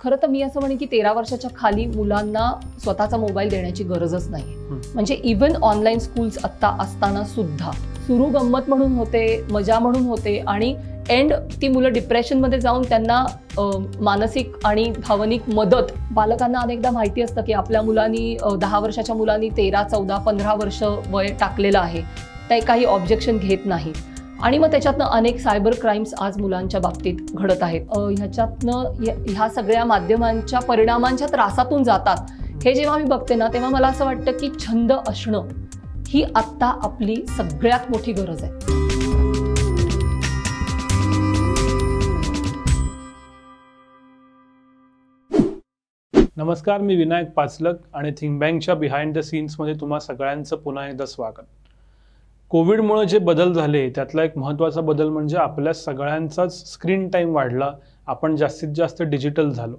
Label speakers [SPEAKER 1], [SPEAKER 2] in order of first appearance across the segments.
[SPEAKER 1] खरं तर मी असं म्हणे की तेरा वर्षाच्या खाली मुलांना स्वतःचा मोबाईल देण्याची गरजच नाही म्हणजे इव्हन ऑनलाईन स्कूल्स आता असताना सुद्धा सुरू गंमत म्हणून होते मजा म्हणून होते आणि एंड ती मुलं डिप्रेशनमध्ये जाऊन त्यांना मानसिक आणि भावनिक मदत बालकांना अनेकदा माहिती असतं की आपल्या मुलांनी दहा वर्षाच्या मुलांनी तेरा चौदा पंधरा वर्ष वय टाकलेलं आहे ते काही ऑब्जेक्शन घेत नाही आणि मग त्याच्यातनं अनेक सायबर क्राईम्स आज मुलांच्या बाबतीत घडत आहेत ह्याच्यातनं ह्या सगळ्या माध्यमांच्या परिणामांच्या त्रासातून जातात हे जेव्हा मी बघते ना तेव्हा मला असं वाटतं की छंद असणं ही आत्ता आपली सगळ्यात मोठी गरज आहे
[SPEAKER 2] नमस्कार मी विनायक पाचलक आणि थिंक बँकच्या बिहाइंड द सीन्समध्ये तुम्हा सगळ्यांचं पुन्हा एकदा स्वागत कोविडमुळे जे बदल झाले त्यातला एक महत्त्वाचा बदल म्हणजे आपल्या सगळ्यांचाच स्क्रीन टाईम वाढला आपण जास्तीत जास्त डिजिटल झालो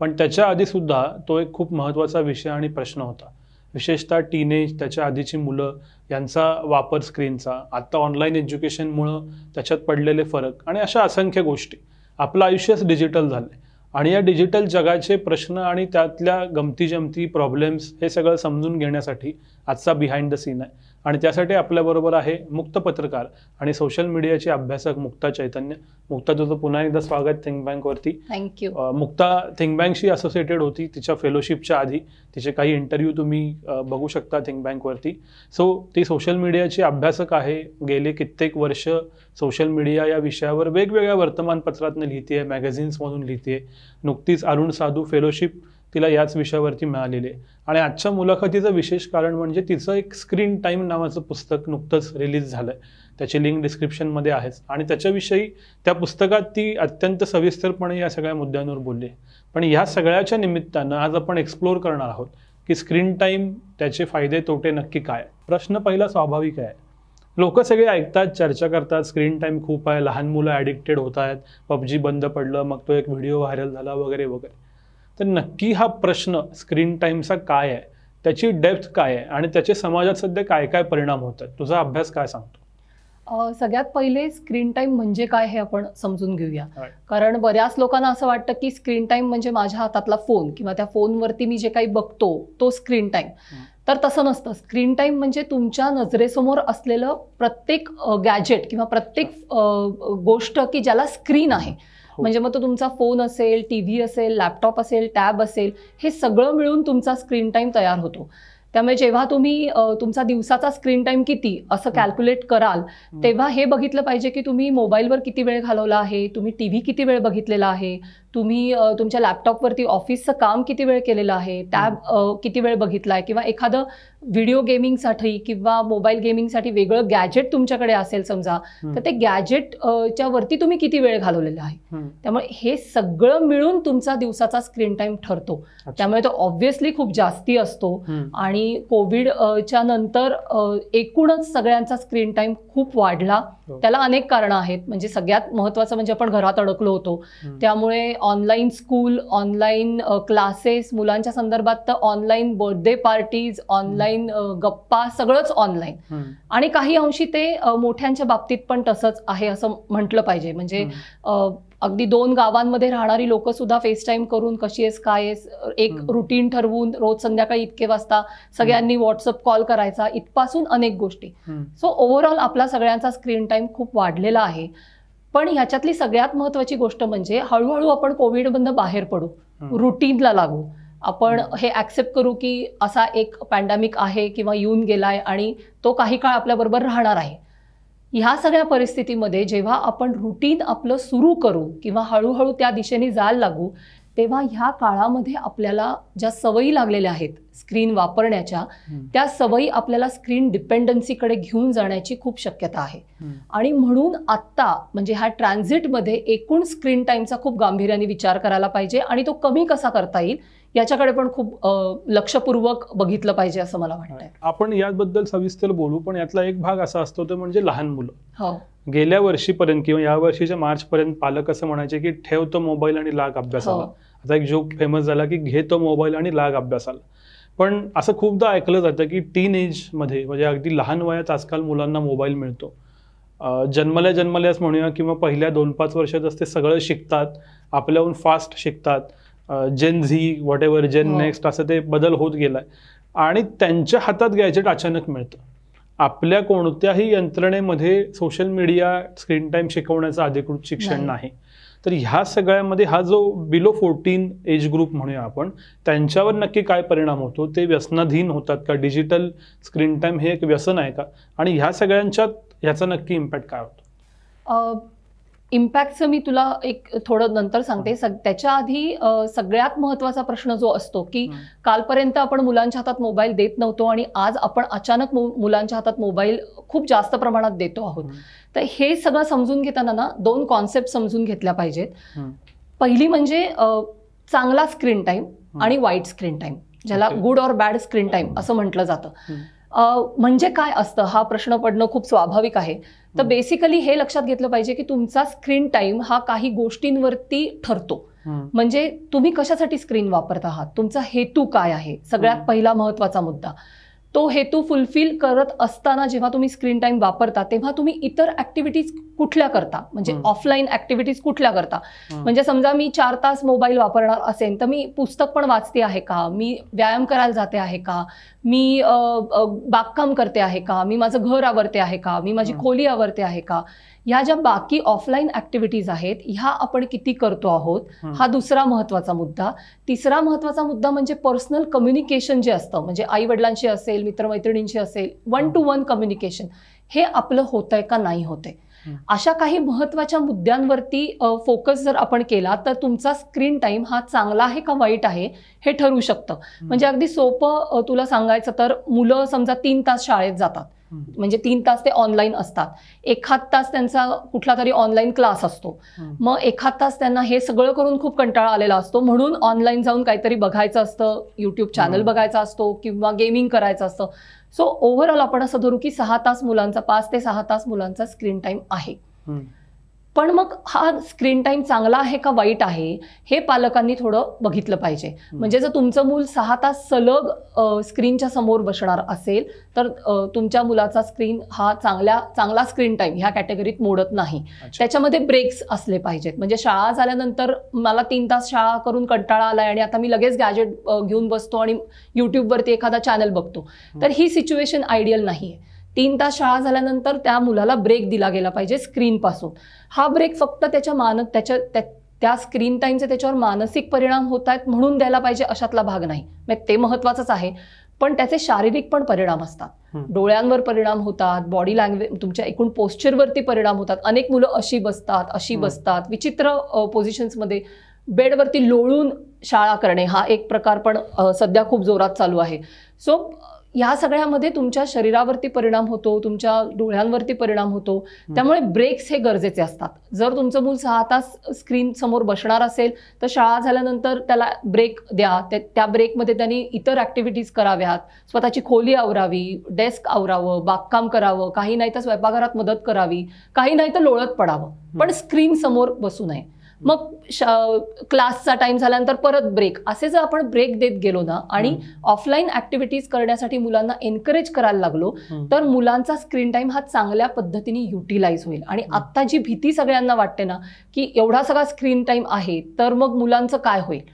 [SPEAKER 2] पण त्याच्या आधीसुद्धा तो एक खूप महत्त्वाचा विषय आणि प्रश्न होता विशेषतः टीनेज त्याच्या आधीची मुलं यांचा वापर स्क्रीनचा आत्ता ऑनलाईन एज्युकेशनमुळं त्याच्यात पडलेले फरक आणि अशा असंख्य गोष्टी आपलं आयुष्यच डिजिटल झालं आणि या डिजिटल जगाचे प्रश्न आणि त्यातल्या गमतीजमती प्रॉब्लेम्स हे सगळं समजून घेण्यासाठी आजचा बिहाइंड द सीन आहे आणि त्यासाठी आपल्याबरोबर आहे मुक्त पत्रकार आणि सोशल मीडियाचे अभ्यासक मुक्ता चैतन्य मुक्ता तुझं पुन्हा एकदा स्वागत थिंक बँकवरती थँक्यू मुक्ता थिंक बँकशी असोसिएटेड होती तिच्या फेलोशिपच्या आधी तिचे काही इंटरव्ह्यू तुम्ही बघू शकता थिंक बँकवरती सो ती सोशल मीडियाची अभ्यासक आहे गेले कित्येक वर्ष सोशल मीडिया या विषयावर वेगवेगळ्या वर्तमानपत्रातनं लिहिते मॅगझिन्समधून लिहिते नुकतीच अरुण साधू फेलोशिप तिला याच विषयावरती मिळालेले आणि आजच्या मुलाखतीचं विशेष कारण म्हणजे तिचं एक स्क्रीन टाईम नावाचं पुस्तक नुकतंच रिलीज झालं त्याची लिंक डिस्क्रिप्शनमध्ये आहेच आणि त्याच्याविषयी त्या पुस्तकात ती अत्यंत सविस्तरपणे या सगळ्या मुद्द्यांवर बोलली पण ह्या सगळ्याच्या निमित्तानं आज आपण एक्सप्लोअर करणार आहोत की स्क्रीन टाईम त्याचे फायदे तोटे नक्की काय प्रश्न पहिला स्वाभाविक आहे लोक सगळे ऐकतात चर्चा करतात स्क्रीन टाईम खूप आहे लहान मुलं ॲडिक्टेड होत आहेत पबजी बंद पडलं मग तो एक व्हिडिओ व्हायरल झाला वगैरे वगैरे तर नक्की हा प्रश्न स्क्रीन टाईमचा काय आहे त्याची डेप्थ काय आहे आणि त्याचे समाजात सध्या काय काय परिणाम आहेत तुझा अभ्यास काय सांगतो
[SPEAKER 1] सगळ्यात पहिले स्क्रीन टाईम म्हणजे काय हे आपण समजून घेऊया कारण बऱ्याच लोकांना असं वाटतं की स्क्रीन टाईम म्हणजे माझ्या हातातला फोन किंवा त्या फोनवरती मी जे काही बघतो तो स्क्रीन टाईम तर तसं नसतं स्क्रीन टाईम म्हणजे तुमच्या नजरेसमोर असलेलं प्रत्येक गॅजेट किंवा प्रत्येक गोष्ट की ज्याला स्क्रीन आहे हो. म्हणजे मग तो तुमचा फोन असेल टी व्ही असेल लॅपटॉप असेल टॅब असेल हे सगळं मिळून तुमचा स्क्रीन टाईम तयार होतो त्यामुळे जेव्हा तुम्ही तुमचा दिवसाचा स्क्रीन टाईम किती असं हो. कॅल्क्युलेट कराल हो. तेव्हा हे बघितलं पाहिजे की तुम्ही मोबाईलवर किती वेळ घालवला आहे तुम्ही टी किती वेळ बघितलेला आहे तुम्ही तुमच्या लॅपटॉपवरती ऑफिसचं काम किती वेळ केलेलं आहे टॅब किती वेळ बघितला आहे किंवा एखादं व्हिडिओ गेमिंगसाठी किंवा मोबाईल गेमिंगसाठी वेगळं गॅजेट तुमच्याकडे असेल समजा तर ते गॅजेटच्या वरती तुम्ही किती वेळ घालवलेला आहे त्यामुळे हे सगळं मिळून तुमचा दिवसाचा स्क्रीन टाईम ठरतो त्यामुळे तो ऑब्व्हियसली खूप जास्ती असतो आणि कोविडच्या नंतर एकूणच सगळ्यांचा स्क्रीन टाईम खूप वाढला हो. त्याला अनेक कारणं आहेत म्हणजे सगळ्यात महत्वाचं म्हणजे आपण घरात अडकलो होतो त्यामुळे ऑनलाईन स्कूल ऑनलाईन क्लासेस मुलांच्या संदर्भात तर ऑनलाईन बर्थडे पार्टीज ऑनलाईन गप्पा सगळंच ऑनलाईन आणि काही अंशी ते मोठ्यांच्या बाबतीत पण तसंच आहे असं म्हटलं पाहिजे म्हणजे अगदी दोन गावांमध्ये राहणारी लोक सुद्धा फेस टाईम करून कशी आहेस काय आहेस एक रुटीन ठरवून रोज संध्याकाळी इतके वाजता सगळ्यांनी व्हॉट्सअप कॉल करायचा इथपासून अनेक गोष्टी सो ओव्हरऑल आपला सगळ्यांचा स्क्रीन टाईम खूप वाढलेला आहे पण ह्याच्यातली सगळ्यात महत्वाची गोष्ट म्हणजे हळूहळू आपण कोविडमधनं बाहेर पडू रुटीनला लागू आपण हे ऍक्सेप्ट करू की असा एक पॅन्डेमिक आहे किंवा येऊन गेलाय आणि तो काही काळ आपल्याबरोबर राहणार आहे ह्या सगळ्या परिस्थितीमध्ये जेव्हा आपण रुटीन आपलं सुरू करू किंवा हळूहळू त्या दिशेने जायला लागू तेव्हा ह्या काळामध्ये आपल्याला ज्या सवयी लागलेल्या आहेत स्क्रीन वापरण्याच्या त्या सवयी आपल्याला स्क्रीन डिपेंडन्सीकडे घेऊन जाण्याची खूप शक्यता आहे आणि म्हणून आत्ता म्हणजे ह्या ट्रान्झिटमध्ये एकूण स्क्रीन टाईमचा खूप गांभीर्याने विचार करायला पाहिजे आणि तो कमी कसा करता येईल याच्याकडे पण खूप लक्षपूर्वक बघितलं पाहिजे असं मला वाटतं
[SPEAKER 2] आपण याबद्दल सविस्तर बोलू पण यातला एक भाग असा असतो ते म्हणजे लहान मुलं हो. गेल्या वर्षीपर्यंत किंवा या वर्षीच्या मार्च पर्यंत पालक असं म्हणायचे की ठेव तो मोबाईल आणि लाग अभ्यासाला हो. आता एक जोक फेमस झाला की घे तो मोबाईल आणि लाग अभ्यासाला पण असं खूपदा ऐकलं जातं की टीन मध्ये म्हणजे अगदी लहान वयात आजकाल मुलांना मोबाईल मिळतो जन्मल्या जन्मल्यास म्हणूया किंवा पहिल्या दोन पाच वर्षात ते सगळं शिकतात आपल्याहून फास्ट शिकतात Gen Z whatever Gen next असं ते बदल होत गेलाय आणि त्यांच्या हातात गॅजेट अचानक मिळतं आपल्या कोणत्याही यंत्रणेमध्ये सोशल मीडिया स्क्रीन टाईम शिकवण्याचं अधिकृत शिक्षण नाही तर ह्या सगळ्यामध्ये हा जो बिलो फोर्टीन एज ग्रुप म्हणूया आपण त्यांच्यावर नक्की काय परिणाम होतो ते व्यसनाधीन होतात का डिजिटल स्क्रीन टाईम हे एक व्यसन आहे का आणि ह्या सगळ्यांच्यात ह्याचा नक्की इम्पॅक्ट काय
[SPEAKER 1] होतो इम्पॅक्टचं मी तुला एक थोडं नंतर सांगते सग त्याच्या आधी सगळ्यात महत्त्वाचा प्रश्न जो असतो की कालपर्यंत आपण मुलांच्या हातात मोबाईल देत नव्हतो आणि आज आपण अचानक मुलांच्या हातात मोबाईल खूप जास्त प्रमाणात देतो आहोत तर हे सगळं समजून घेताना ना दोन कॉन्सेप्ट समजून घेतल्या पाहिजेत पहिली म्हणजे चांगला स्क्रीन टाईम आणि वाईट स्क्रीन टाईम ज्याला good or bad screen time असं म्हटलं जातं म्हणजे काय असतं हा प्रश्न पडणं खूप स्वाभाविक आहे तर बेसिकली हे लक्षात घेतलं पाहिजे की तुमचा स्क्रीन टाईम हा काही गोष्टींवरती ठरतो म्हणजे तुम्ही कशासाठी स्क्रीन वापरत आहात तुमचा हेतू काय आहे सगळ्यात पहिला महत्वाचा मुद्दा तो हेतू फुलफिल करत असताना जेव्हा तुम्ही स्क्रीन टाईम वापरता तेव्हा तुम्ही इतर ऍक्टिव्हिटीज कुठल्या करता म्हणजे ऑफलाईन ऍक्टिव्हिटीज कुठल्या करता म्हणजे समजा मी चार तास मोबाईल वापरणार असेल तर मी पुस्तक पण वाचते आहे का मी व्यायाम करायला जाते आहे का मी बागकाम करते आहे का मी माझं घर आवरते आहे का मी माझी खोली आवरते आहे का ह्या ज्या बाकी ऑफलाईन ऍक्टिव्हिटीज आहेत ह्या आपण किती करतो आहोत हा दुसरा महत्त्वाचा मुद्दा तिसरा महत्त्वाचा मुद्दा म्हणजे पर्सनल कम्युनिकेशन जे असतं म्हणजे आई वडिलांशी असेल असेल मित्रमैत्रिणींशी असेल वन टू वन कम्युनिकेशन हे आपलं होतंय का नाही होते? अशा काही महत्वाच्या मुद्द्यांवरती फोकस जर आपण केला तर तुमचा स्क्रीन टाईम हा चांगला आहे का वाईट आहे हे ठरू शकतं म्हणजे अगदी सोपं तुला सांगायचं तर मुलं समजा तीन तास शाळेत जातात म्हणजे तीन तास ते ऑनलाईन असतात एखाद तास त्यांचा कुठला तरी ऑनलाईन क्लास असतो मग एखाद तास त्यांना हे सगळं करून खूप कंटाळा आलेला असतो म्हणून ऑनलाईन जाऊन काहीतरी बघायचं असतं युट्यूब चॅनल बघायचा असतो किंवा गेमिंग करायचं असतं सो ओव्हरऑल आपण असं धरू की सहा तास मुलांचा पाच ते सहा तास मुलांचा स्क्रीन टाईम आहे पण मग हा स्क्रीन टाईम चांगला आहे का वाईट आहे हे पालकांनी थोडं बघितलं पाहिजे म्हणजे जर तुमचं मूल सहा तास सलग स्क्रीनच्या समोर बसणार असेल तर तुमच्या मुलाचा स्क्रीन हा चांगल्या चांगला स्क्रीन टाईम ह्या कॅटेगरीत मोडत नाही त्याच्यामध्ये ब्रेक्स असले पाहिजेत म्हणजे शाळा झाल्यानंतर मला तीन तास शाळा करून कंटाळा आलाय आणि आता मी लगेच गॅजेट घेऊन बसतो आणि युट्यूबवरती एखादा चॅनल बघतो तर ही सिच्युएशन आयडियल नाही आहे तीन तास शाळा झाल्यानंतर त्या मुलाला ब्रेक दिला गेला पाहिजे स्क्रीनपासून हा ब्रेक फक्त त्याच्या मान त्याच्या त्या स्क्रीन टाईमचे त्याच्यावर मानसिक परिणाम होत आहेत म्हणून द्यायला पाहिजे अशातला भाग नाही म्हणजे ते महत्त्वाचंच आहे पण त्याचे शारीरिक पण परिणाम असतात डोळ्यांवर परिणाम होतात बॉडी लँग्वेज तुमच्या एकूण पोस्चरवरती परिणाम होतात अनेक मुलं अशी बसतात अशी बसतात विचित्र पोझिशन्समध्ये बेडवरती लोळून शाळा करणे हा एक प्रकार पण सध्या खूप जोरात चालू आहे सो या सगळ्यामध्ये तुमच्या शरीरावरती परिणाम होतो तुमच्या डोळ्यांवरती परिणाम होतो त्यामुळे ब्रेक्स हे गरजेचे असतात जर तुमचं मूल सहा तास स्क्रीन समोर बसणार असेल तर शाळा झाल्यानंतर त्याला ब्रेक द्या त्या ब्रेकमध्ये त्यांनी इतर ऍक्टिव्हिटीज कराव्यात स्वतःची खोली आवरावी डेस्क आवरावं बागकाम करावं काही नाही तर स्वयंपाकघरात मदत करावी काही नाही तर लोळत पडावं पण स्क्रीन समोर बसू नये मग क्लासचा टाइम झाल्यानंतर परत ब्रेक असे जर आपण ब्रेक देत गेलो ना आणि ऑफलाईन ऍक्टिव्हिटीज करण्यासाठी मुलांना एनकरेज करायला लागलो तर मुलांचा स्क्रीन टाइम हा चांगल्या पद्धतीने युटिलाइज होईल आणि आता जी भीती सगळ्यांना वाटते ना की एवढा सगळा स्क्रीन टाइम आहे तर मग मुलांचं काय होईल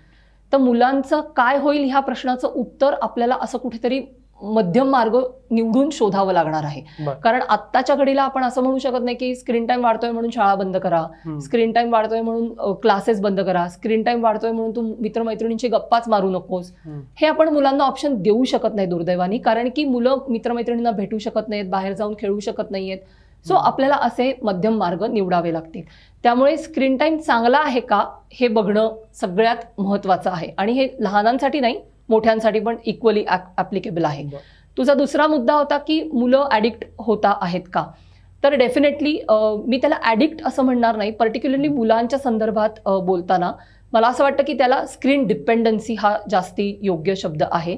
[SPEAKER 1] तर मुलांचं काय होईल ह्या प्रश्नाचं उत्तर आपल्याला असं कुठेतरी मध्यम मार्ग निवडून शोधावं लागणार आहे कारण आत्ताच्या घडीला आपण असं म्हणू शकत नाही की स्क्रीन टाइम वाढतोय म्हणून शाळा बंद करा स्क्रीन टाइम वाढतोय म्हणून क्लासेस बंद करा स्क्रीन टाइम वाढतोय म्हणून तू मित्रमैत्रिणींची गप्पाच मारू नकोस हे आपण मुलांना ऑप्शन देऊ शकत नाही दुर्दैवाने कारण की मुलं मित्रमैत्रिणींना भेटू शकत नाहीत बाहेर जाऊन खेळू शकत नाहीयेत सो आपल्याला असे मध्यम मार्ग निवडावे लागतील त्यामुळे स्क्रीन टाइम चांगला आहे का हे बघणं सगळ्यात महत्वाचं आहे आणि हे लहानांसाठी नाही मोठ्यांसाठी पण इक्वली ऍप्लिकेबल आहे तुझा दुसरा मुद्दा होता की मुलं ॲडिक्ट होता आहेत का तर डेफिनेटली मी त्याला ॲडिक्ट असं म्हणणार नाही पर्टिक्युलरली मुलांच्या संदर्भात बोलताना मला असं वाटतं की त्याला स्क्रीन डिपेंडन्सी हा जास्ती योग्य शब्द आहे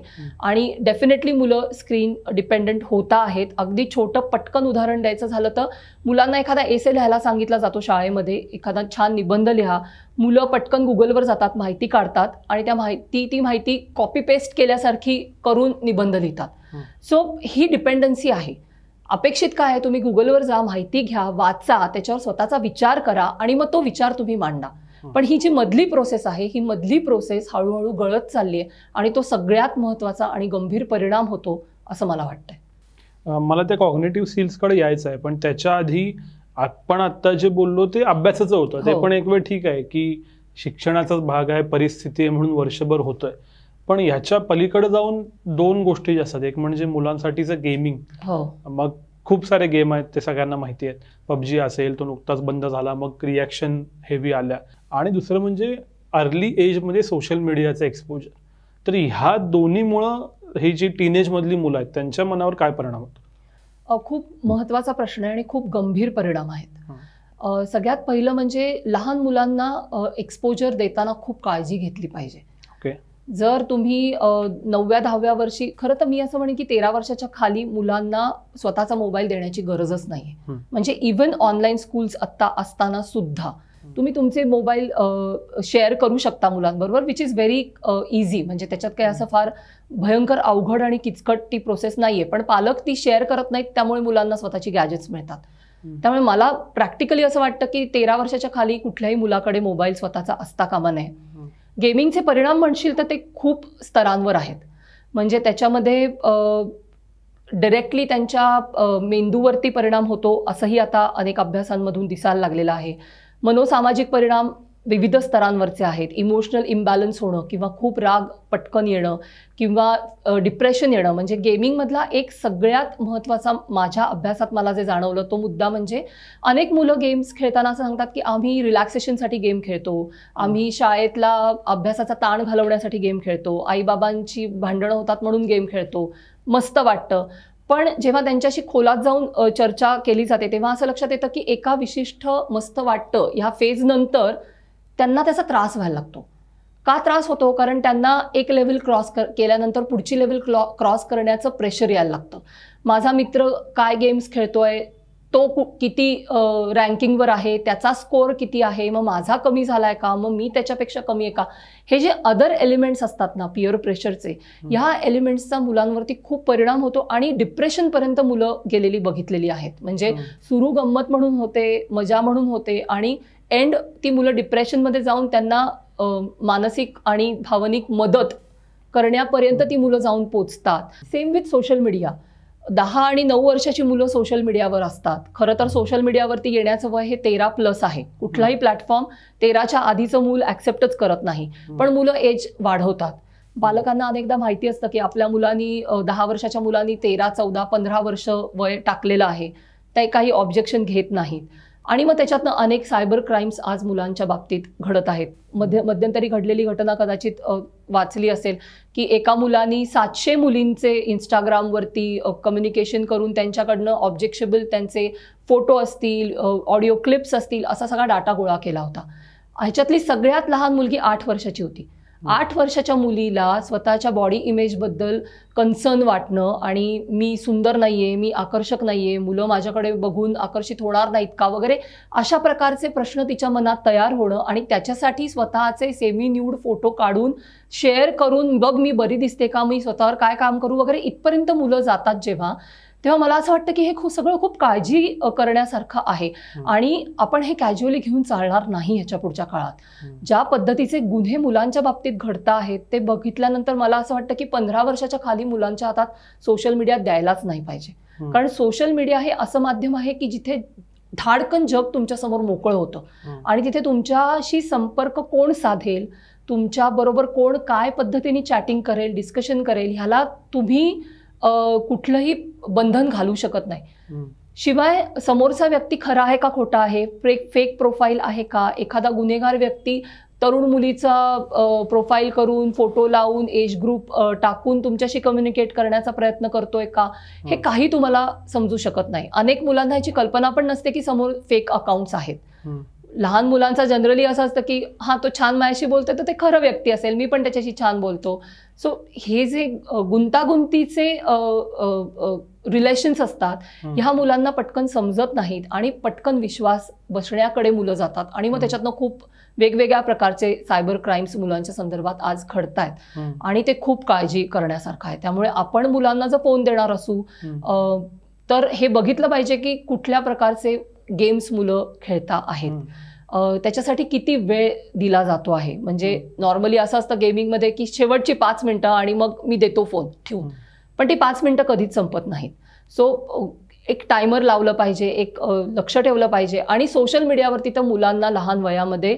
[SPEAKER 1] आणि डेफिनेटली मुलं स्क्रीन डिपेंडंट होता आहेत अगदी छोटं पटकन उदाहरण द्यायचं झालं तर मुलांना एखादा एसे लिहायला सांगितला जातो शाळेमध्ये एखादा छान निबंध लिहा मुलं पटकन गुगलवर जातात माहिती काढतात आणि त्या माहिती ती माहिती कॉपी पेस्ट केल्यासारखी करून निबंध लिहितात सो ही डिपेंडन्सी आहे अपेक्षित काय आहे तुम्ही गुगलवर जा माहिती घ्या वाचा त्याच्यावर स्वतःचा विचार करा आणि मग तो विचार तुम्ही मांडा पण ही जी मधली प्रोसेस आहे ही मधली प्रोसेस हळूहळू गळत चालली आहे आणि तो सगळ्यात महत्त्वाचा आणि गंभीर परिणाम होतो असं मला वाटतंय
[SPEAKER 2] मला त्या कॉग्नेटिव्ह स्किल्सकडे यायचं आहे पण त्याच्या आधी आपण आता जे बोललो ते अभ्यासाचं होतं ते हो. पण एक वेळ ठीक आहे की शिक्षणाचाच भाग आहे परिस्थिती आहे म्हणून वर्षभर होतंय पण ह्याच्या पलीकडे जाऊन दोन गोष्टी असतात एक म्हणजे मुलांसाठीचं गेमिंग हो. मग खूप सारे गेम आहेत ते सगळ्यांना माहिती आहेत पबजी असेल तो नुकताच बंद झाला मग रिॲक्शन हेवी आल्या आणि दुसरं म्हणजे अर्ली एजमध्ये सोशल मीडियाचं एक्सपोजर तर ह्या दोन्हीमुळं हे जी टीनेजमधली मुलं आहेत त्यांच्या मनावर काय परिणाम होतो
[SPEAKER 1] खूप महत्त्वाचा प्रश्न आहे आणि खूप गंभीर परिणाम आहेत सगळ्यात पहिलं म्हणजे लहान मुलांना एक्सपोजर देताना खूप काळजी घेतली पाहिजे जर तुम्ही नवव्या दहाव्या वर्षी खरं तर मी असं म्हणे की तेरा वर्षाच्या खाली मुलांना स्वतःचा मोबाईल देण्याची गरजच नाही म्हणजे इव्हन ऑनलाईन स्कूल्स आता असताना सुद्धा तुम्ही तुमचे मोबाईल शेअर करू शकता मुलांबरोबर विच इज व्हेरी इझी म्हणजे त्याच्यात काही असं फार भयंकर अवघड आणि किचकट ती प्रोसेस नाहीये पण पालक ती शेअर करत नाहीत त्यामुळे मुलांना स्वतःची गॅजेट्स मिळतात त्यामुळे मला प्रॅक्टिकली असं वाटतं की तेरा वर्षाच्या खाली कुठल्याही मुलाकडे मोबाईल स्वतःचा असता कामा नये गेमिंगचे परिणाम म्हणशील तर ते खूप स्तरांवर आहेत म्हणजे त्याच्यामध्ये डिरेक्टली त्यांच्या मेंदूवरती परिणाम होतो असंही आता अनेक अभ्यासांमधून दिसायला लागलेलं आहे मनोसामाजिक परिणाम विविध स्तरांवरचे आहेत इमोशनल इम्बॅलन्स होणं किंवा खूप राग पटकन येणं किंवा डिप्रेशन येणं म्हणजे गेमिंगमधला एक सगळ्यात महत्त्वाचा माझ्या अभ्यासात मला जे जाणवलं तो मुद्दा म्हणजे अनेक मुलं गेम्स खेळताना असं सांगतात की आम्ही रिलॅक्सेशनसाठी गेम खेळतो आम्ही शाळेतला अभ्यासाचा ताण घालवण्यासाठी गेम खेळतो आईबाबांची भांडणं होतात म्हणून गेम खेळतो मस्त वाटतं पण जेव्हा त्यांच्याशी खोलात जाऊन चर्चा केली जाते तेव्हा असं लक्षात येतं की एका विशिष्ट मस्त वाटतं ह्या फेजनंतर त्यांना त्याचा त्रास व्हायला लागतो का त्रास होतो कारण त्यांना एक लेवल क्रॉस कर केल्यानंतर पुढची लेवल क्रॉस करण्याचं प्रेशर यायला लागतं माझा मित्र काय गेम्स खेळतोय तो किती रँकिंगवर आहे त्याचा स्कोअर किती आहे मग माझा कमी झाला आहे का मग मी त्याच्यापेक्षा कमी आहे का हे जे अदर एलिमेंट्स असतात ना पिअर प्रेशरचे ह्या एलिमेंट्सचा मुलांवरती खूप परिणाम होतो आणि डिप्रेशनपर्यंत मुलं गेलेली बघितलेली आहेत म्हणजे सुरू गंमत म्हणून होते मजा म्हणून होते आणि एंड ती मुलं डिप्रेशनमध्ये जाऊन त्यांना मानसिक आणि भावनिक मदत करण्यापर्यंत ती मुलं जाऊन पोचतात सेम विथ सोशल मीडिया दहा आणि नऊ वर्षाची मुलं सोशल मीडियावर असतात खरं तर सोशल मीडियावरती येण्याचं वय हे तेरा प्लस आहे कुठलाही प्लॅटफॉर्म तेराच्या आधीचं मूल ॲक्सेप्टच करत नाही पण मुलं एज वाढवतात बालकांना अनेकदा माहिती असतं की आपल्या मुलांनी दहा वर्षाच्या मुलांनी तेरा चौदा पंधरा वर्ष वय टाकलेलं आहे ते काही ऑब्जेक्शन घेत नाहीत आणि मग त्याच्यातनं अनेक सायबर क्राईम्स आज मुलांच्या बाबतीत घडत आहेत मध्य मध्यंतरी घडलेली घटना कदाचित वाचली असेल की एका मुलांनी सातशे मुलींचे इंस्टाग्रामवरती कम्युनिकेशन करून त्यांच्याकडनं ऑब्जेक्शेबल त्यांचे फोटो असतील ऑडिओ क्लिप्स असतील असा सगळा डाटा गोळा केला होता ह्याच्यातली सगळ्यात लहान मुलगी आठ वर्षाची होती आठ वर्षाच्या मुलीला स्वतःच्या बॉडी इमेजबद्दल कन्सर्न वाटणं आणि मी सुंदर नाहीये मी आकर्षक नाहीये मुलं माझ्याकडे बघून आकर्षित होणार नाहीत का वगैरे अशा प्रकारचे प्रश्न तिच्या मनात तयार होणं आणि त्याच्यासाठी स्वतःचे सेमी न्यूड फोटो काढून शेअर करून बघ मी बरी दिसते का मी स्वतःवर काय काम करू वगैरे इथपर्यंत मुलं जातात जेव्हा तेव्हा मला असं वाटतं की हे खूप सगळं खूप काळजी करण्यासारखं आहे आणि आपण हे कॅज्युअली घेऊन चालणार नाही ह्याच्या पुढच्या काळात ज्या पद्धतीचे गुन्हे मुलांच्या बाबतीत घडत आहेत ते बघितल्यानंतर मला असं वाटतं की पंधरा वर्षाच्या खाली मुलांच्या हातात सोशल मीडिया द्यायलाच नाही पाहिजे कारण सोशल मीडिया हे असं माध्यम आहे की जिथे धाडकन जग तुमच्यासमोर मोकळं होतं आणि तिथे तुमच्याशी संपर्क कोण साधेल तुमच्याबरोबर कोण काय पद्धतीने चॅटिंग करेल डिस्कशन करेल ह्याला तुम्ही कुठलंही बंधन घालू शकत नाही शिवाय समोरचा व्यक्ती खरा आहे का खोटा आहे फेक फेक प्रोफाईल आहे का एखादा गुन्हेगार व्यक्ती तरुण मुलीचा प्रोफाईल करून फोटो लावून एज ग्रुप टाकून तुमच्याशी कम्युनिकेट करण्याचा प्रयत्न करतोय का हे काही तुम्हाला समजू शकत नाही अनेक मुलांना याची कल्पना पण नसते की समोर फेक अकाउंट्स आहेत लहान मुलांचा जनरली असं असतं की हा तो छान मायाशी बोलतोय तर ते खरं व्यक्ती असेल मी पण त्याच्याशी छान बोलतो सो हे जे गुंतागुंतीचे रिलेशन्स असतात ह्या मुलांना पटकन समजत नाहीत आणि पटकन विश्वास बसण्याकडे मुलं जातात आणि मग त्याच्यातनं खूप वेगवेगळ्या प्रकारचे सायबर क्राईम्स मुलांच्या संदर्भात आज घडत आहेत आणि ते खूप काळजी करण्यासारखं आहे त्यामुळे आपण मुलांना जर फोन देणार असू तर हे बघितलं पाहिजे की कुठल्या प्रकारचे गेम्स मुलं खेळता आहेत त्याच्यासाठी किती वेळ दिला जातो आहे म्हणजे नॉर्मली असं असतं गेमिंगमध्ये की शेवटची पाच मिनटं आणि मग मी देतो फोन ठेवून पण ती पाच मिनटं कधीच संपत नाहीत सो एक टायमर लावलं पाहिजे एक लक्ष ठेवलं पाहिजे आणि सोशल मीडियावरती तर मुलांना लहान वयामध्ये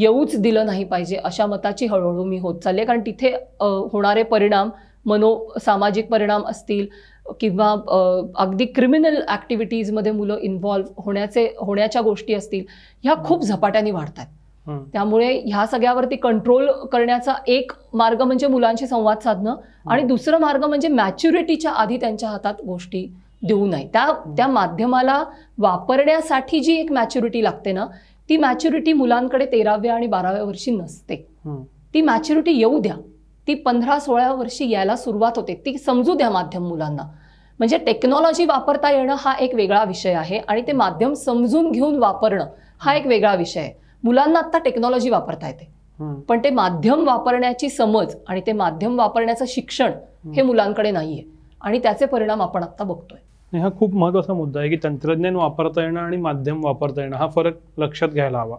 [SPEAKER 1] येऊच दिलं नाही पाहिजे अशा मताची हळूहळू मी होत चालली कारण तिथे होणारे परिणाम मनो सामाजिक परिणाम असतील किंवा अगदी क्रिमिनल ॲक्टिव्हिटीजमध्ये मुलं इन्व्हॉल्व्ह होण्याचे होण्याच्या गोष्टी असतील ह्या खूप झपाट्याने आहेत त्यामुळे ह्या सगळ्यावरती कंट्रोल करण्याचा एक मार्ग म्हणजे मुलांशी संवाद साधणं आणि दुसरं मार्ग म्हणजे मॅच्युरिटीच्या आधी त्यांच्या हातात गोष्टी देऊ नये त्या त्या माध्यमाला वापरण्यासाठी जी एक मॅच्युरिटी लागते ना ती मॅच्युरिटी मुलांकडे तेराव्या आणि बाराव्या वर्षी नसते ती मॅच्युरिटी येऊ द्या ती पंधरा सोळा वर्षी यायला सुरुवात होते ती समजू द्या माध्यम मुलांना म्हणजे टेक्नॉलॉजी वापरता येणं हा एक वेगळा विषय आहे आणि ते माध्यम समजून घेऊन वापरणं हा एक वेगळा विषय आहे मुलांना आता टेक्नॉलॉजी वापरता येते पण ते माध्यम वापरण्याची समज आणि ते माध्यम वापरण्याचं शिक्षण हे मुलांकडे नाहीये आणि त्याचे परिणाम आपण आता बघतोय
[SPEAKER 2] हा खूप महत्वाचा मुद्दा आहे की तंत्रज्ञान वापरता येणं आणि माध्यम वापरता येणं हा फरक लक्षात घ्यायला हवा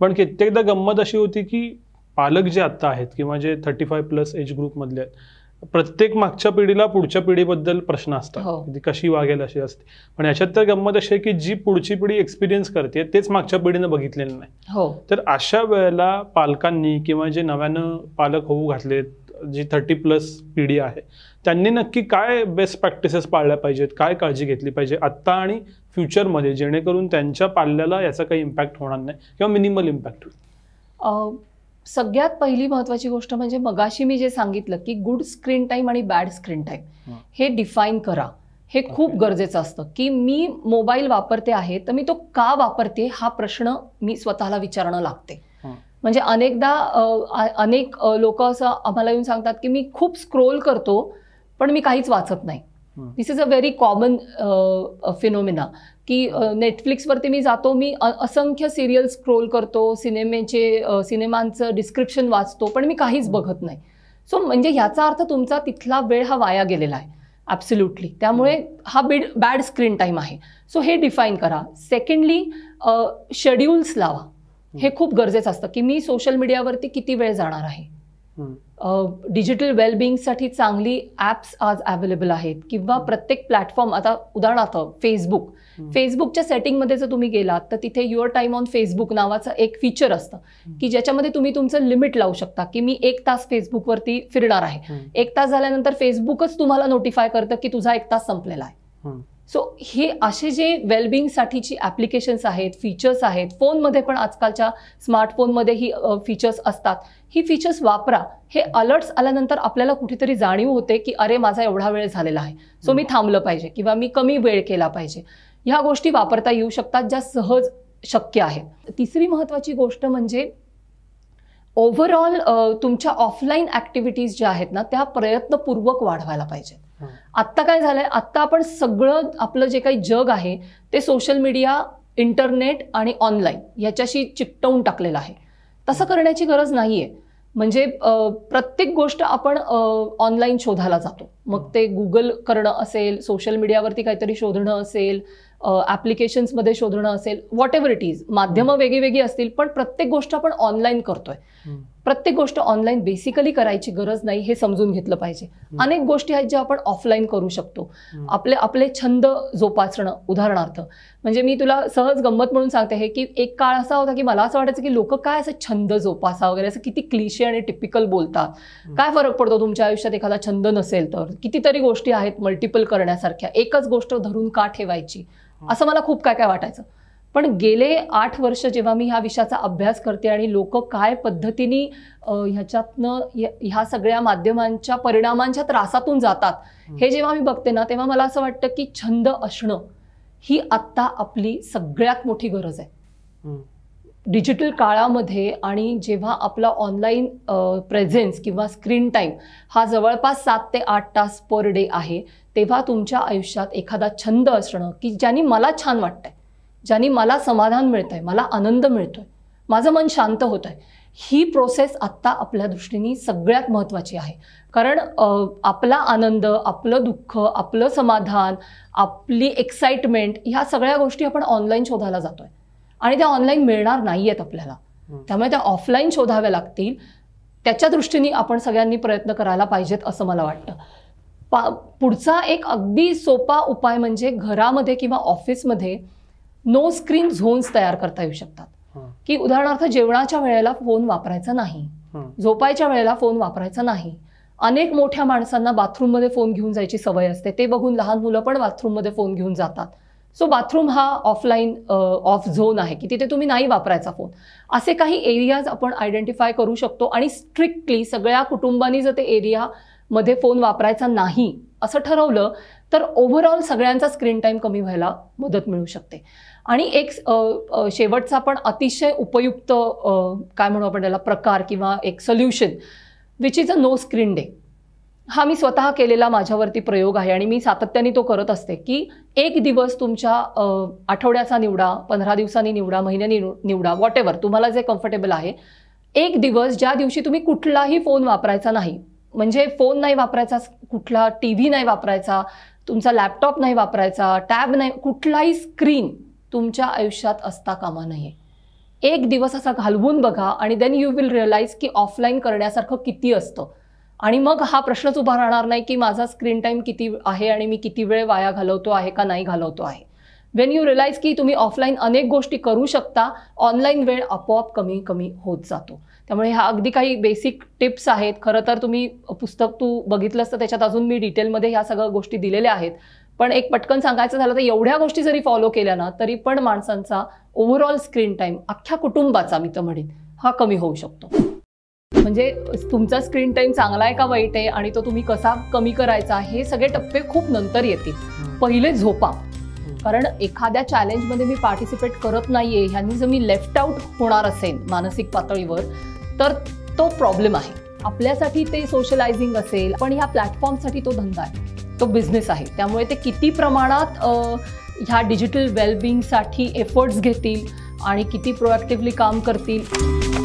[SPEAKER 2] पण कित्येकदा गंमत अशी होती की पालक जे आत्ता आहेत किंवा जे थर्टी फाय प्लस एज मधले आहेत प्रत्येक मागच्या पिढीला पुढच्या पिढीबद्दल प्रश्न असतात हो. ती कशी वागेल अशी असते पण याच्यात तर गंमत अशी आहे की जी पुढची पिढी एक्सपिरियन्स करते तेच मागच्या पिढीनं बघितलेलं नाही हो. तर अशा वेळेला पालकांनी किंवा जे नव्यानं पालक होऊ घातलेत जी थर्टी प्लस पिढी आहे त्यांनी नक्की काय बेस्ट प्रॅक्टिसेस पाळल्या पाहिजेत काय काळजी घेतली पाहिजे आत्ता आणि फ्युचरमध्ये जेणेकरून त्यांच्या पाल्याला याचा काही इम्पॅक्ट होणार नाही किंवा मिनिमल इम्पॅक्ट
[SPEAKER 1] होईल सगळ्यात पहिली महत्वाची गोष्ट म्हणजे मगाशी मी जे सांगितलं की गुड स्क्रीन टाईम आणि बॅड स्क्रीन टाईम हे डिफाईन करा हे खूप गरजेचं असतं की मी मोबाईल वापरते आहे तर मी तो का वापरते हा प्रश्न मी स्वतःला विचारणं लागते म्हणजे अनेकदा अनेक लोक असं आम्हाला येऊन सांगतात की मी खूप स्क्रोल करतो पण मी काहीच वाचत नाही this is a very common phenomena की नेटफ्लिक्सवरती मी जातो मी असंख्य सिरियल स्क्रोल करतो सिनेमेचे सिनेमांचं डिस्क्रिप्शन वाचतो पण मी काहीच हो. बघत नाही सो म्हणजे ह्याचा अर्थ तुमचा तिथला वेळ हा वाया गेलेला आहे ॲब्सल्युटली त्यामुळे हो. हा बिड बॅड स्क्रीन टाईम आहे सो हे डिफाईन करा सेकंडली शेड्युल्स लावा हो. हे खूप गरजेचं असतं की मी सोशल मीडियावरती किती वेळ जाणार आहे डिजिटल वेलबिंगसाठी चांगली ॲप्स आज अवेलेबल आहेत किंवा प्रत्येक प्लॅटफॉर्म आता उदाहरणार्थ फेसबुक फेसबुकच्या सेटिंगमध्ये जर तुम्ही गेलात तर तिथे युअर टाईम ऑन फेसबुक नावाचं एक फीचर असतं की ज्याच्यामध्ये तुम्ही तुमचं लिमिट लावू शकता की मी एक तास फेसबुकवरती फिरणार आहे एक तास झाल्यानंतर फेसबुकच तुम्हाला नोटिफाय करतं की तुझा एक तास संपलेला आहे सो हे असे जे वेलबिंगसाठीची ॲप्लिकेशन्स आहेत फीचर्स आहेत फोनमध्ये पण आजकालच्या स्मार्टफोनमध्ये ही फीचर्स असतात ही फीचर्स वापरा हे अलर्ट्स आल्यानंतर आपल्याला कुठेतरी जाणीव होते की अरे माझा एवढा वेळ झालेला आहे सो मी थांबलं पाहिजे किंवा मी कमी वेळ केला पाहिजे ह्या गोष्टी वापरता येऊ शकतात ज्या सहज शक्य आहेत तिसरी महत्त्वाची गोष्ट म्हणजे ओव्हरऑल तुमच्या ऑफलाईन ऍक्टिव्हिटीज ज्या आहेत ना त्या प्रयत्नपूर्वक वाढवायला पाहिजेत आत्ता काय झालंय आत्ता आपण सगळं आपलं जे काही जग आहे ते सोशल मीडिया इंटरनेट आणि ऑनलाईन याच्याशी चिकटवून टाकलेलं आहे तसं करण्याची गरज नाही आहे म्हणजे प्रत्येक गोष्ट आपण ऑनलाईन शोधायला जातो मग ते गुगल करणं असेल सोशल मीडियावरती काहीतरी शोधणं असेल ॲप्लिकेशन्समध्ये शोधणं असेल व्हॉट एव्हर इट इज माध्यमं वेगळी वेगळी असतील पण प्रत्येक गोष्ट आपण ऑनलाईन करतोय प्रत्येक गोष्ट ऑनलाईन बेसिकली करायची गरज नाही हे समजून घेतलं पाहिजे अनेक गोष्टी आहेत ज्या आपण ऑफलाईन करू शकतो आपले आपले छंद जोपासणं उदाहरणार्थ म्हणजे मी तुला सहज गंमत म्हणून सांगते हे की एक काळ असा होता की मला असं वाटायचं की लोक काय असं छंद जोपासा वगैरे असं किती क्लिशे आणि टिपिकल बोलतात काय फरक पडतो तुमच्या आयुष्यात एखादा छंद नसेल तर कितीतरी गोष्टी आहेत मल्टिपल करण्यासारख्या एकच गोष्ट धरून का ठेवायची असं मला खूप काय काय वाटायचं पण गेले आठ वर्ष जेव्हा मी ह्या विषयाचा अभ्यास करते आणि लोक काय पद्धतीने ह्याच्यातनं ह्या सगळ्या माध्यमांच्या परिणामांच्या त्रासातून जातात हे जेव्हा मी बघते ना तेव्हा मला असं वाटतं की छंद असणं ही आत्ता आपली सगळ्यात मोठी गरज आहे डिजिटल काळामध्ये आणि जेव्हा आपला ऑनलाईन प्रेझेन्स किंवा स्क्रीन टाईम हा जवळपास सात ते आठ तास पर डे आहे तेव्हा तुमच्या आयुष्यात एखादा छंद असणं की ज्यांनी मला छान वाटतंय ज्यांनी मला समाधान मिळतंय मला आनंद मिळतोय माझं मन शांत होत आहे ही प्रोसेस आत्ता आपल्या दृष्टीने सगळ्यात महत्त्वाची आहे कारण आपला आनंद आपलं दुःख आपलं समाधान आपली एक्साइटमेंट ह्या सगळ्या गोष्टी आपण ऑनलाईन शोधायला जातो आहे आणि त्या ऑनलाईन मिळणार नाही आहेत आपल्याला त्यामुळे त्या ऑफलाईन शोधाव्या लागतील त्याच्या दृष्टीने आपण सगळ्यांनी प्रयत्न करायला पाहिजेत असं मला वाटतं पा पुढचा एक अगदी सोपा उपाय म्हणजे घरामध्ये किंवा ऑफिसमध्ये नो स्क्रीन झोन्स तयार करता येऊ शकतात की उदाहरणार्थ जेवणाच्या वेळेला फोन वापरायचा नाही झोपायच्या वेळेला फोन वापरायचा नाही अनेक मोठ्या माणसांना बाथरूममध्ये फोन घेऊन जायची सवय असते ते बघून लहान मुलं पण बाथरूममध्ये फोन घेऊन जातात सो बाथरूम हा ऑफलाईन ऑफ झोन आहे की तिथे तुम्ही नाही वापरायचा फोन असे काही एरियाज आपण आयडेंटिफाय करू शकतो आणि स्ट्रिक्टली सगळ्या कुटुंबांनी जर ते एरिया मध्ये फोन वापरायचा नाही असं ठरवलं तर ओव्हरऑल सगळ्यांचा स्क्रीन टाईम कमी व्हायला मदत मिळू शकते आणि एक शेवटचा पण अतिशय उपयुक्त काय म्हणू आपण त्याला प्रकार किंवा एक solution which is a no screen day हा मी स्वतः केलेला माझ्यावरती प्रयोग आहे आणि मी सातत्याने तो करत असते की एक दिवस तुमच्या आठवड्याचा निवडा पंधरा दिवसांनी निवडा महिन्यानी निवडा वॉट तुम्हाला जे कम्फर्टेबल आहे एक दिवस ज्या दिवशी तुम्ही कुठलाही फोन वापरायचा नाही म्हणजे फोन नाही वापरायचा कुठला टी व्ही नाही वापरायचा तुमचा लॅपटॉप नाही वापरायचा टॅब नाही कुठलाही स्क्रीन तुमच्या आयुष्यात असता कामा नाही एक दिवस असा घालवून बघा आणि देन यू विल रिअलाईज की ऑफलाईन करण्यासारखं किती असतं आणि मग हा प्रश्नच उभा राहणार नाही की माझा स्क्रीन टाईम किती आहे आणि मी किती वेळ वाया घालवतो आहे का नाही घालवतो आहे वेन यू रिअलाईज की तुम्ही ऑफलाईन अनेक गोष्टी करू शकता ऑनलाईन वेळ आपोआप कमी कमी होत जातो त्यामुळे ह्या अगदी काही बेसिक टिप्स आहेत खरं तर तुम्ही पुस्तक तू बघितलंस तर त्याच्यात अजून मी डिटेलमध्ये ह्या सगळ्या गोष्टी दिलेल्या आहेत पण एक पटकन सांगायचं झालं तर एवढ्या गोष्टी जरी फॉलो केल्या ना तरी पण माणसांचा ओव्हरऑल स्क्रीन टाईम अख्ख्या कुटुंबाचा मी तर म्हणेन हा कमी होऊ शकतो म्हणजे तुमचा स्क्रीन टाईम चांगला आहे का वाईट आहे आणि तो तुम्ही कसा कमी करायचा हे सगळे टप्पे खूप नंतर येतील पहिले झोपा कारण एखाद्या चॅलेंजमध्ये मी पार्टिसिपेट करत नाहीये ह्यांनी जर मी लेफ्ट आउट होणार असेल मानसिक पातळीवर तर तो प्रॉब्लेम आहे आपल्यासाठी ते सोशलायझिंग असेल पण ह्या प्लॅटफॉर्मसाठी तो धंदा आहे तो बिझनेस आहे त्यामुळे ते किती प्रमाणात ह्या डिजिटल वेलबिंगसाठी एफर्ट्स घेतील आणि किती प्रोएक्टिवली काम करतील